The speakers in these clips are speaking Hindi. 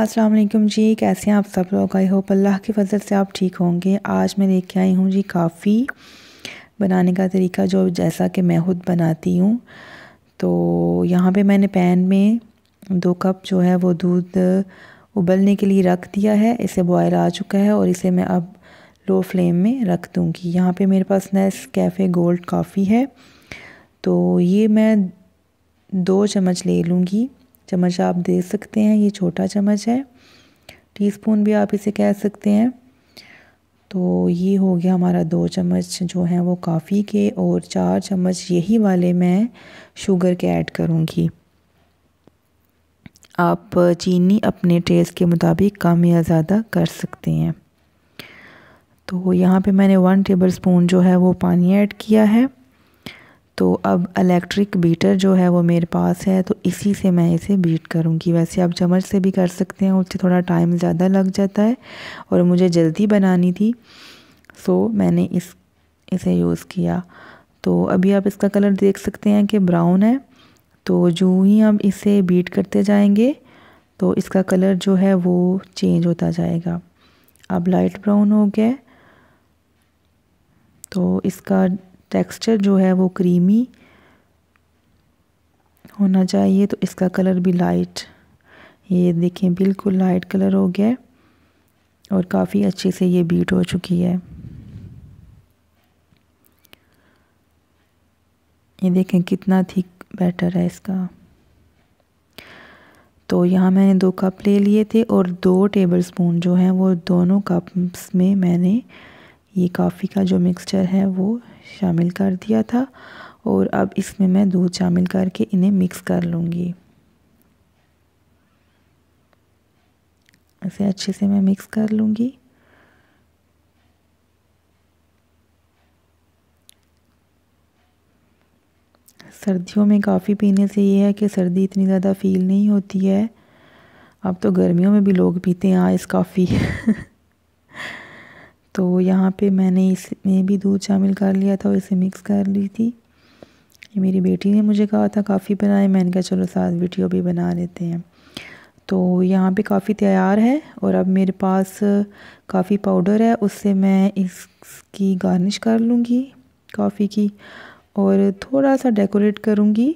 अस्सलाम वालेकुम जी कैसे हैं आप सब लोग आई होप अल्लाह की फजल से आप ठीक होंगे आज मैं लेके आई हूँ जी काफ़ी बनाने का तरीका जो जैसा कि मैं खुद बनाती हूँ तो यहाँ पे मैंने पैन में दो कप जो है वो दूध उबलने के लिए रख दिया है इसे बॉयल आ चुका है और इसे मैं अब लो फ्लेम में रख दूँगी यहाँ पे मेरे पास नेस कैफ़े गोल्ड कॉफ़ी है तो ये मैं दो चम्मच ले लूँगी चम्मच आप दे सकते हैं ये छोटा चम्मच है टीस्पून भी आप इसे कह सकते हैं तो ये हो गया हमारा दो चम्मच जो हैं वो काफ़ी के और चार चम्मच यही वाले मैं शुगर के ऐड करूँगी आप चीनी अपने टेस्ट के मुताबिक कम या ज़्यादा कर सकते हैं तो यहाँ पे मैंने वन टेबल स्पून जो है वो पानी ऐड किया है तो अब इलेक्ट्रिक बीटर जो है वो मेरे पास है तो इसी से मैं इसे बीट करूँगी वैसे आप चम्मच से भी कर सकते हैं उससे थोड़ा टाइम ज़्यादा लग जाता है और मुझे जल्दी बनानी थी सो मैंने इस इसे यूज़ किया तो अभी आप इसका कलर देख सकते हैं कि ब्राउन है तो जो ही आप इसे बीट करते जाएंगे तो इसका कलर जो है वो चेंज होता जाएगा अब लाइट ब्राउन हो गया तो इसका टेक्सचर जो है वो क्रीमी होना चाहिए तो इसका कलर भी लाइट ये देखें बिल्कुल लाइट कलर हो गया और काफ़ी अच्छे से ये बीट हो चुकी है ये देखें कितना थिक बैटर है इसका तो यहाँ मैंने दो कप ले लिए थे और दो टेबल स्पून जो हैं वो दोनों कप्स में मैंने ये काफ़ी का जो मिक्सचर है वो शामिल कर दिया था और अब इसमें मैं दूध शामिल करके इन्हें मिक्स कर लूँगी इसे अच्छे से मैं मिक्स कर लूँगी सर्दियों में कॉफ़ी पीने से ये है कि सर्दी इतनी ज़्यादा फील नहीं होती है अब तो गर्मियों में भी लोग पीते हैं आइस काफ़ी तो यहाँ पे मैंने इसमें भी दूध शामिल कर लिया था और इसे मिक्स कर ली थी ये मेरी बेटी ने मुझे कहा था काफ़ी बनाए मैंने कहा चलो साथ वीडियो भी बना लेते हैं तो यहाँ पे काफ़ी तैयार है और अब मेरे पास काफ़ी पाउडर है उससे मैं इसकी गार्निश कर लूँगी कॉफ़ी की और थोड़ा सा डेकोरेट करूँगी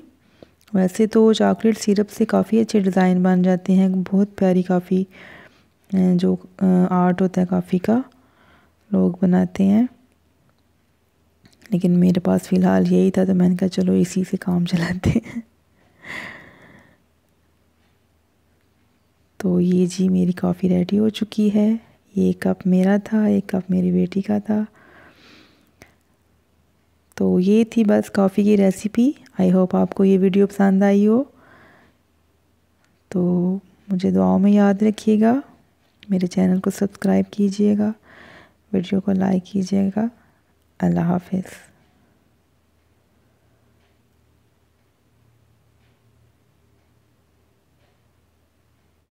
वैसे तो चॉकलेट सिरप से काफ़ी अच्छे डिज़ाइन बन जाते हैं बहुत प्यारी काफ़ी जो आर्ट होता है काफ़ी का लोग बनाते हैं लेकिन मेरे पास फ़िलहाल यही था तो मैंने कहा चलो इसी से काम चलाते हैं तो ये जी मेरी कॉफ़ी रेडी हो चुकी है ये कप मेरा था एक कप मेरी बेटी का था तो ये थी बस कॉफ़ी की रेसिपी आई होप आपको ये वीडियो पसंद आई हो तो मुझे दुआओं में याद रखिएगा मेरे चैनल को सब्सक्राइब कीजिएगा वीडियो को लाइक कीजिएगा अल्लाह हाफिज़